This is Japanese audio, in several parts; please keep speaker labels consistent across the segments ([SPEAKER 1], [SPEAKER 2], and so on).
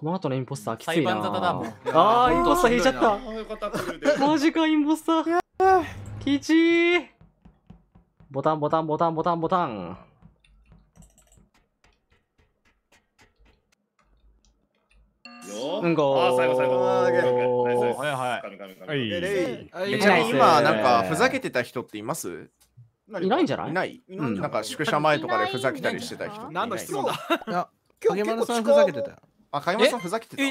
[SPEAKER 1] この後のインポスターきついな。ああ、インポスター引いちゃった。マジか、インポスター。きちー。ボタン、ボタン、ボタン、ボタン、ボタン。
[SPEAKER 2] うんこあ最後最後はいはいちな今なんかふざけてた人っていますいないんじゃないいない、ん、なんか宿舎前とかでふざけたりしてた人
[SPEAKER 3] 何の質問だ今日結構近くふざけてたよあ、かいまさんふざけてた。え、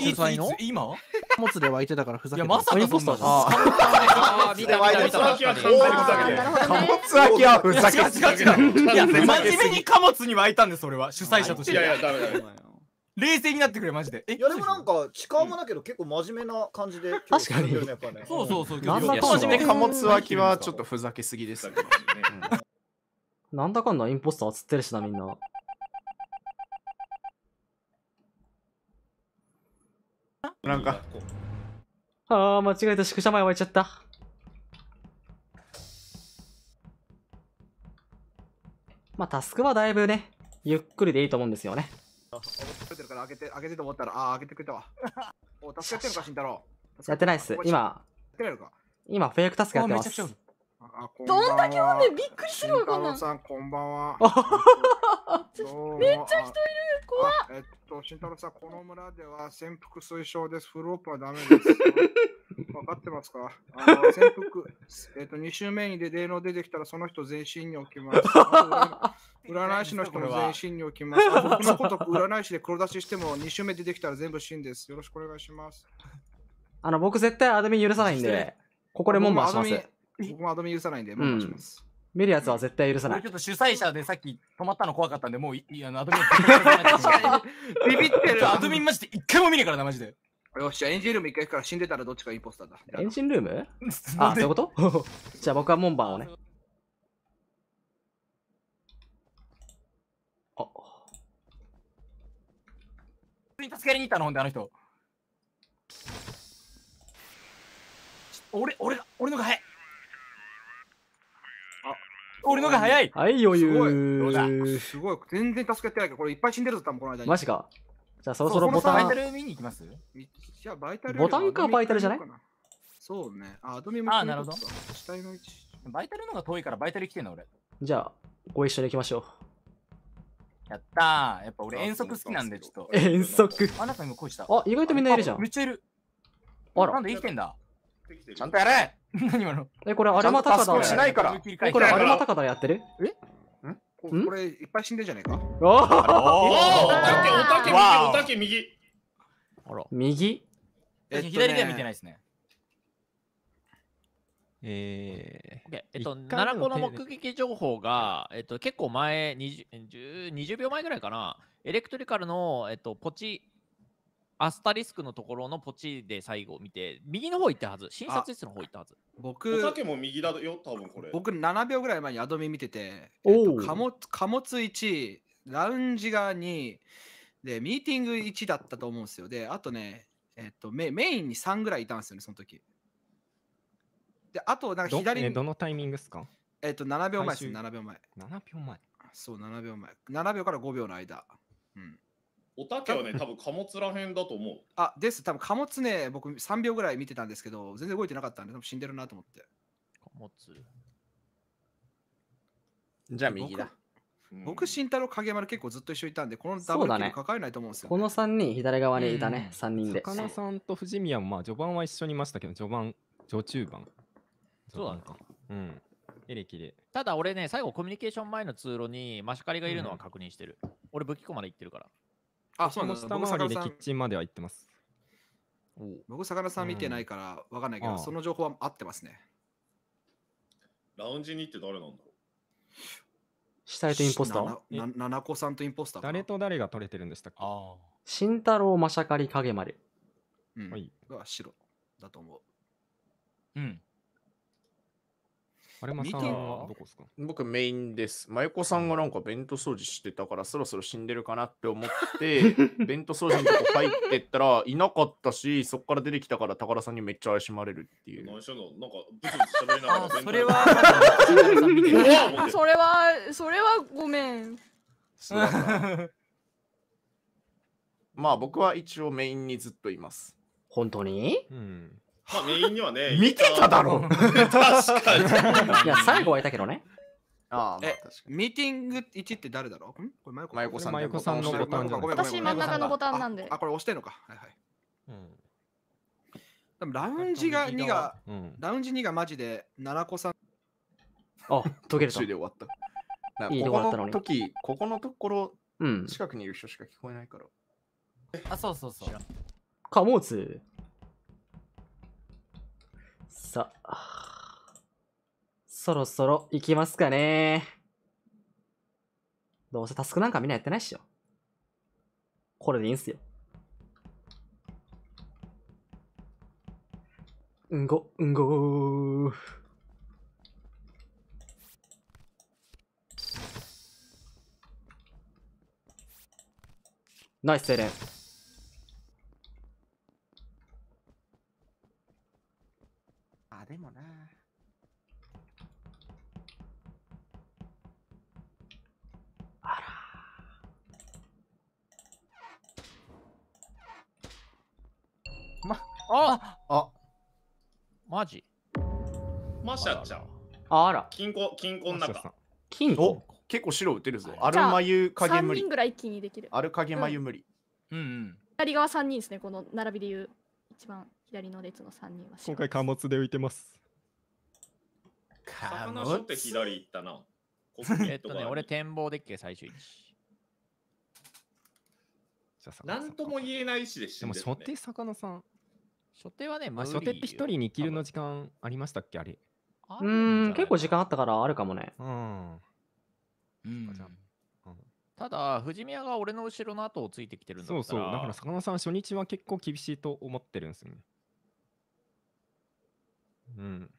[SPEAKER 3] いつの今貨物で湧いてたからふざけてた。いや、まさかそんなじゃん。ああ、見た見た見た。貨物空きはふざけてた。違う違う違
[SPEAKER 4] う。いや、真面目に貨物に湧いたんです、それは。主催者として。いやいや、ダメだよ。冷静になってくれ
[SPEAKER 2] マジで。え、いやでもなんか力もだけど結構真面目な感じで。確かに。そうそうそう。なんだかん貨物空きはちょっとふざけすぎです。なんだ
[SPEAKER 1] かんだインポスター釣ってるしなみんな。なんか。ああ、間違えた。宿舎前湧いちゃった。まあ、タスクはだいぶね、ゆっくりでいいと思うんですよね。
[SPEAKER 3] あ、取れてるかけて、開けてと思ったら、ああ、開けてくれたわ。お、タスクやってるか、慎太郎。
[SPEAKER 1] やってないっす。今。
[SPEAKER 3] 今、フェイクタスクやってます。どんだけおめびっくりするわ、こんなん。さん、こんばんは。めっちゃ人いる怖えっと、慎太郎さん、この村では潜伏推奨です。フロープはダメです。分かってますかあの潜伏、えっと、2周目にで霊能出てきたらその人全身に置きます。占い師の人も全身に置きます。僕のこと占い師で黒出ししても2周目出てきたら全部死んです。よろしくお願いします。
[SPEAKER 1] あの、僕絶対アドミン許さないんで、ここで問題。します。
[SPEAKER 3] 僕もアドミン許さないんで、門番し
[SPEAKER 1] ます。見るやつは絶対許さない。ちょっ
[SPEAKER 3] と主催者でさっき止まったの怖かったんで、もういいあアドミン ビビってる。アドミンマジで一回も見ねえからな、マジで。よし、ゃエンジンルーム一回から死んでたらどっちかインポスターだ。エンジン
[SPEAKER 1] ルーム あ、そういうこと じゃあ僕は門番をね。あ助けに行ったの、ほんで、あの人。俺、
[SPEAKER 3] 俺俺のが早い。俺のが早い。はい、
[SPEAKER 1] 余裕。す
[SPEAKER 3] ごい。全然助けてないけど、これいっぱい死んでるぞ、多分この間に。マジか。
[SPEAKER 1] じゃあそろそろボタン。バイタル見に行きます
[SPEAKER 3] じゃあバイタル。ボタンかバイタルじゃないそうね。あ、アドミもあ、なるほど。バイタルのが遠いからバイタル来てんの俺。
[SPEAKER 1] じゃあ、ご一緒に行きましょう。やったー。やっぱ俺遠足好きなんで、ちょっと。遠足。あ、なんか今こうした。あ、意外とみんないるじゃん。めっちゃいる。あら。なんで生きてんだ。ちゃんとやれ 何今のえ、これアルマタカダ。しないから。え、これアルマタ
[SPEAKER 3] カダやってるえんこれいっぱい死んでんじゃねえかおおおたけ、おたけ右、おたけ右。あら。右え、左では見てないですね。
[SPEAKER 2] えー、えっと、奈良子の目撃情報が、えっと、結構前20、20, 20秒前ぐらいかな、エレクトリカルの、えっと、ポチアスタリスクのところのポチで最後見て、右の方行ったはず、診察室の方行ったはず。
[SPEAKER 3] 僕、お酒も
[SPEAKER 2] 右だよ、多分これ。
[SPEAKER 3] 僕、7秒ぐらい前にアドミ見てて、えっと、貨物貨物1、ラウンジが2、で、ミーティング1だったと思うんですよ。で、あとね、えっと、メメインに3ぐらいいたんですよね、その時。で、あと、なんか左にど、ね、どのタイミングですかえっと、7秒前です、7秒前。7秒前。そう、7秒前。7秒から5秒の間。うん。おたけはね、多分貨物らへんだと思う。あ、です。多分貨物ね、僕3秒ぐらい見てたんですけど、全然動いてなかったんで、多分死んでるなと思って。貨物。じゃあ右だ。僕、ん、慎太郎、影丸結構ずっと一緒いたんで、このダブルキ抱えないと思うんですよ、ねね、この3
[SPEAKER 1] 人、左側
[SPEAKER 3] にいたね、うん、3人で。魚さ
[SPEAKER 4] んと藤宮も、まあ、序盤は一緒にいましたけど、序盤、序中盤。そうなだか。うん。エレキで。
[SPEAKER 2] ただ、俺ね、最後、コミュニケーション前の通路に、マシカリがいるのは確認してる。うん、俺、武器庫まで行ってるから。あ、そうなんです僕、魚でキッ
[SPEAKER 4] チンまでは行ってます。
[SPEAKER 3] 僕、魚さん見てないからわかんないけど、うん、その情報は合ってますね。ラウンジに行って誰なんだろう
[SPEAKER 4] 下
[SPEAKER 1] へとインポスター
[SPEAKER 4] なななこさんとインポスター誰と誰が取れてるんでしたっけ
[SPEAKER 1] 慎太郎、ましゃかり、影丸。
[SPEAKER 2] うん。はい。が白だと思う。うん。あれ、さんはどこですか僕メインです。真横さんがなんか弁当掃除してたからそろそろ死んでるかなって思って 弁当掃除のとこ入ってったらいなかったしそこから出てきたから高田さんにめっちゃ怪しまれるっていう。何しなんか
[SPEAKER 4] ブツブツ喋りながらそれ
[SPEAKER 2] はそ
[SPEAKER 3] れはそれはごめん。
[SPEAKER 2] まあ僕は一応メインにずっといます。本当にうん。まあ、メインにはね、見てただろ 確かに。いや、最後はいたけどね。
[SPEAKER 3] ああ、まあ、ミーティング1って誰だろうんこれ、マコさん。マイコさんのボタンじゃない私、真ん中のボタンなんで。あ、これ押してんのか。はいはい。うん。でもラウンジが2が、うん、ラウンジ2がマジで、奈良子さん。
[SPEAKER 2] あ、途切れた。で終わった。いいここの
[SPEAKER 3] 時、ここのところ、うん、近くにいる人しか聞こえないから。あ、
[SPEAKER 1] そうそうそう。
[SPEAKER 2] 貨物。さ
[SPEAKER 1] あ、そろそろ行きますかね。どうせタスクなんかみんなやってないっしょ。これでいいんすよ。んご、んごナイスセレン。
[SPEAKER 2] ま、あああマジマシャちゃん。あら。金庫、金庫の中。金庫結構白打てるぞ。アルマユ影無理。ぐ
[SPEAKER 3] らい気にできる。アルカゲマユ
[SPEAKER 2] 無理。うん、うん、うん。
[SPEAKER 3] 左側3人ですね、この並びで言う。一番左の列の3人は。今回
[SPEAKER 4] 貨物で浮いてます。
[SPEAKER 2] 貨物って左行ったな。えっとね、俺展望デッキ最終位置。じゃなんとも言えない
[SPEAKER 4] しで死んね、でも、初手、魚さん。初手はね、まあ、初手って一人に生きるの時間ありましたっけあれ。うん、結構時間あったからあるかもね。うん。うん、
[SPEAKER 2] ただ、藤宮が俺の後ろの後をついてきてるんだそうそう、だから魚
[SPEAKER 4] さん、初日は結構厳しいと思ってるんですよね。うん。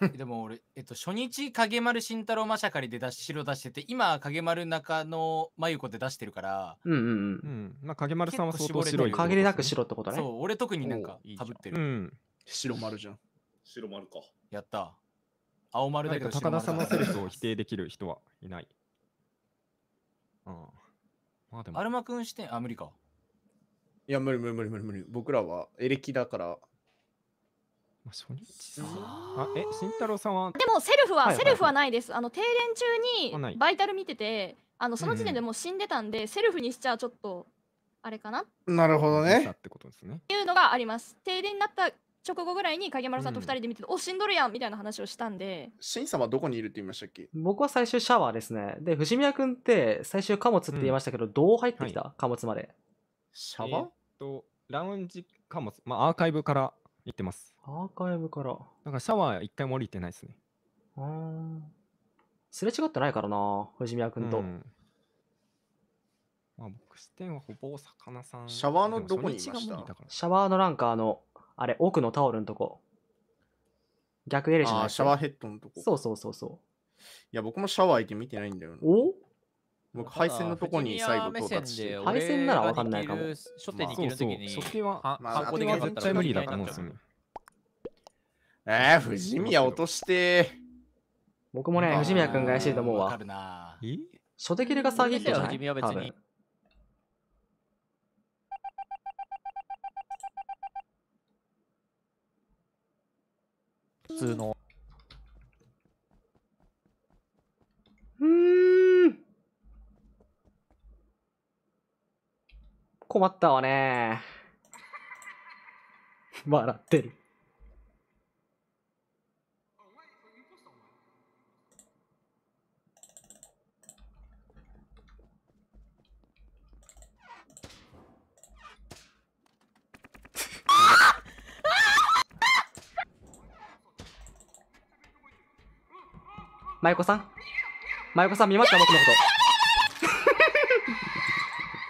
[SPEAKER 4] でも俺、えっと、初日、影丸慎太郎マシャカリで出し白出してて、
[SPEAKER 1] 今、影丸中野真由子で出してるから、
[SPEAKER 4] うんうんうん。まあ、影丸さんは相当白い、ね。限りなく白ってことね。そう、
[SPEAKER 2] 俺特になんかかぶってる。うん、白丸じゃん。白丸か。やった。青丸だけど高田さんのセリフ
[SPEAKER 4] を否定できる人は
[SPEAKER 2] いない。うん。まあでも。アルマ君視点、あ、無理か。いや、無理無理無理無理無理。僕らはエレキだから、まあ、初日あえ慎太郎さんはで
[SPEAKER 3] もセルフは、セルフはないですあの停電中にバイタル見ててあのその時点でもう死んでたんで、うん、セルフにしちゃちょっとあれかな
[SPEAKER 2] なるほどねってことですね
[SPEAKER 3] いうのがあります停電になった直後ぐらいに影丸さんと2人で見てて、うん、お死んどるやんみたいな話をしたんで
[SPEAKER 2] しんさんはどこにいるって言いましたっけ僕は最終シャワーですね
[SPEAKER 1] で藤宮君って最終貨物って言いましたけど、うん、どう入ってきた、はい、貨物までシャワー、えー、
[SPEAKER 4] とラウンジ貨物まあアーカイブから行ってます。アーカイブから。んかシャワー一回も降りてないですね。すれ違ってないからな、藤宮君と。うん、まあ、僕視点はほぼお魚さん。シャワー
[SPEAKER 1] のどこにいましたシャワーのなんかあの、あれ、奥のタオルのとこ。
[SPEAKER 2] 逆エレシャワーヘッドのとこ。
[SPEAKER 1] そうそうそうそう。
[SPEAKER 2] いや、僕もシャワー行って見てないんだよな。お僕、配線のとこに最後到達して。配線ならわかんないかも。初手に切るときに。初手は、まあ、こは絶対無理だと思うえー、藤宮落として。僕もね、藤宮君が怪しいと思うわ。なえ初手切れが詐げってじゃない君はに。普通の。
[SPEAKER 1] 困ったわね。笑ってる。まゆこさんまゆこさん見ました僕のこ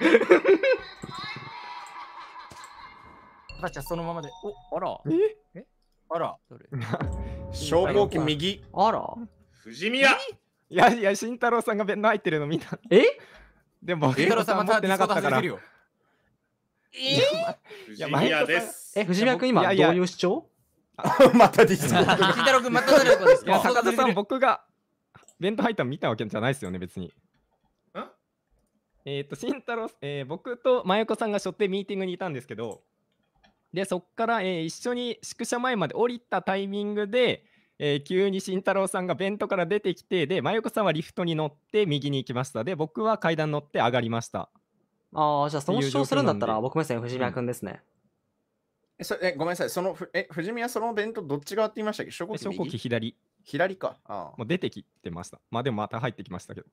[SPEAKER 1] と。
[SPEAKER 4] たちはそのままで。おあら。えあら。
[SPEAKER 2] どれ消防 機右。
[SPEAKER 4] あら。藤宮いやいや、慎太郎さんが弁当入ってるの見た。えでも、慎太郎さん持ってなかったから。えいや、前です。え、藤宮君今、どういう主張 またディスコード。慎太郎君、また誰かですか坂田さん、僕が弁当入ったの見たわけじゃないですよね、別に。えっ、と、慎太郎、えー、僕と真由子さんがしょってミーティングにいたんですけど、で、そこから、えー、一緒に宿舎前まで降りたタイミングで、えー、急に慎太郎さんがベントから出てきて、で、真由子さんはリフトに乗って右に行きました。で、僕は階段乗って上がりました。ああ、じゃあその主張するんだったら、僕目線、藤宮君ですね。うん、
[SPEAKER 2] えそえごめんなさい、そのえ藤宮、その弁当どっち側って言いましたっけ初号左。
[SPEAKER 4] 左か。あもう出てきてました。まあでもまた入ってきましたけど。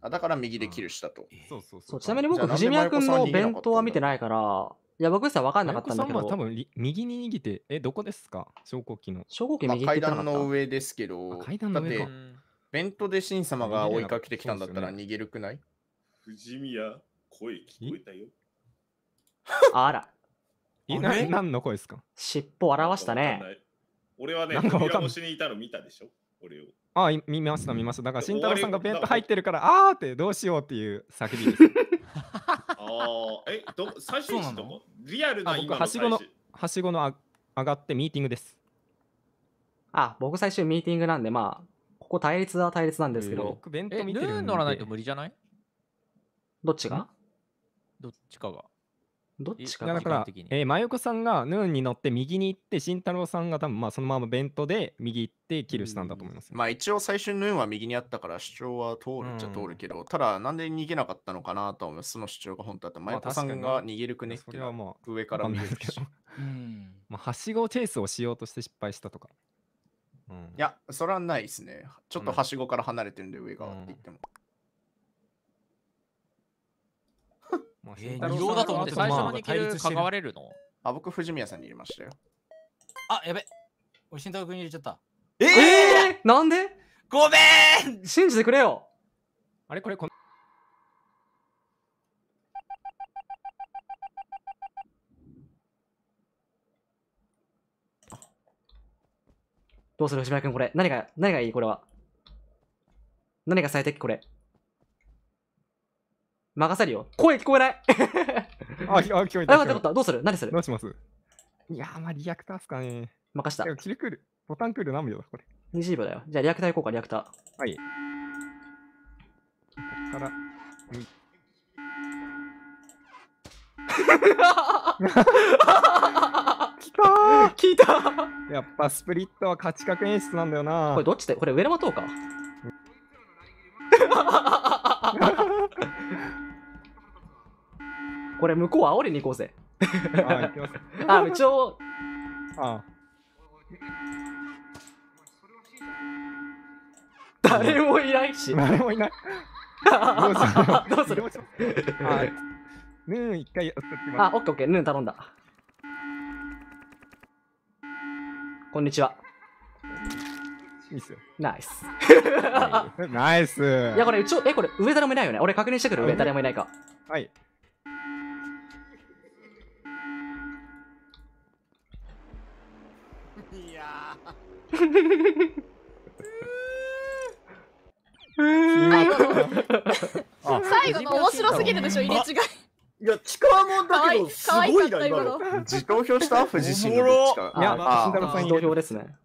[SPEAKER 2] あだから右で切るしたと。そうそうそう。ちなみに僕、藤宮君の弁当
[SPEAKER 1] は見てないから、いや、僕さ、分かんなかったんだけど。多
[SPEAKER 2] 分右に逃げて、え、どこですか
[SPEAKER 4] 昇降機の。昇降機右階段の上
[SPEAKER 2] ですけど、階段の上か。ベントで神様が追いかけてきたんだったら逃げるくない
[SPEAKER 4] 藤
[SPEAKER 1] 宮、声
[SPEAKER 2] 聞こえたよ。あら。いな何の声ですか尻尾表したね。俺はね、か越しにいたの見たでしょ俺を。
[SPEAKER 4] ああ、見ました、見ました。だから、慎太郎さんがベント入ってるから、あーってどうしようっていう叫びです。
[SPEAKER 2] ああ、え、ど、最初日ともリアルなあ今はしごの
[SPEAKER 4] はしごのあ上がってミーティングです。
[SPEAKER 1] あ、僕最終ミーティングなんで、まあ、ここ対立は対立なんですけど、僕、
[SPEAKER 4] 弁当見てるんーで。乗らないと無理じゃないどっちがどっちかが。
[SPEAKER 2] どっちかいやなだ時か的に。
[SPEAKER 4] えー、真横さんがヌーンに乗って右に行って、慎太郎さんが多分まあそのままベントで右行ってキルしたんだと思います
[SPEAKER 2] まあ一応最初のンは右にあったから主張は通るっちゃ通るけど、ただなんで逃げなかったのかなと思う。その主張が本当だった。まあ前田さんが逃げるくねっそて上から見えるけど。
[SPEAKER 4] まあ、はしごチェイスをしようとして失敗したとか。うん、い
[SPEAKER 2] や、それはないですね。ちょっとはしごから離れてるんで、上側って言っても。まあ、えー、二郎だと思って最初に関われるのあ、僕、藤宮さんに入れましたよ。
[SPEAKER 1] あ、やべ。俺、慎太郎君に入れちゃった。
[SPEAKER 2] えー、えー、なんでごめん信じてくれ
[SPEAKER 1] よあれこれこの。どうする藤宮君これ。何が、何がいいこれは。何が最適これ。任せるよ。声聞こえないあ、聞こえい。あ、よかった、どうする何するどうしますいやまあリアクターっすかね。任した。キルクール。ボタンクール何秒だこれ。20秒だよ。じゃあリアクター行こうか、リアクタ
[SPEAKER 4] ー。はい。ここから、たー来たやっぱスプリットは価値確演出なんだよなこれどっちでこれ上の塔かこれ向
[SPEAKER 1] こう煽りに行こうぜ。あ、行きます。あ、一応。あ
[SPEAKER 4] 誰もいないし。誰もいない。どうするどうするはい。ヌーン一回
[SPEAKER 1] やっときます。あ、オッケーオッケー、ヌーン頼んだ。こんにちは。いいっすよ。ナイス。ナ
[SPEAKER 4] イス。い
[SPEAKER 1] や、これ、一応、え、これ、上誰もいないよね。俺確認してくる、上誰もいないか。は
[SPEAKER 4] い。
[SPEAKER 2] いや 最後の面白すぎるでしょ入れ違いいや、力もんだけど、すごいな、今の。自投票した富士市のいや、慎太郎さん投票
[SPEAKER 4] ですね。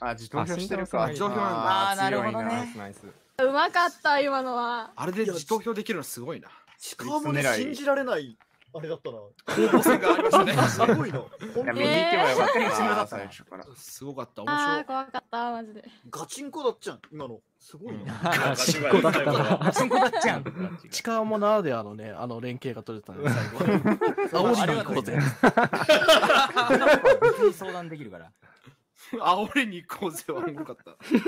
[SPEAKER 3] あ、自投票してるか。自投票なんだ。あ、なるほどね。うまかった、今のは。あれで自投票できるのすごいな。力もね、信じられない。あれだったな。高校生がありましたね。すごいの。本当に。すごかった。面白い。
[SPEAKER 2] 怖かった、マジで。ガチンコだっちゃん、今の。すごいガチンコだったな。ガチンコだっちゃん。力もなであのね、あの連携が取れたんで、最後。
[SPEAKER 4] 青に行こうぜ。相談できるから。
[SPEAKER 2] りに行こうぜは重かった。り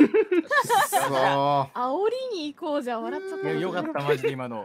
[SPEAKER 3] に行こうじゃ笑っちゃった。よかった、マ
[SPEAKER 2] ジで今の。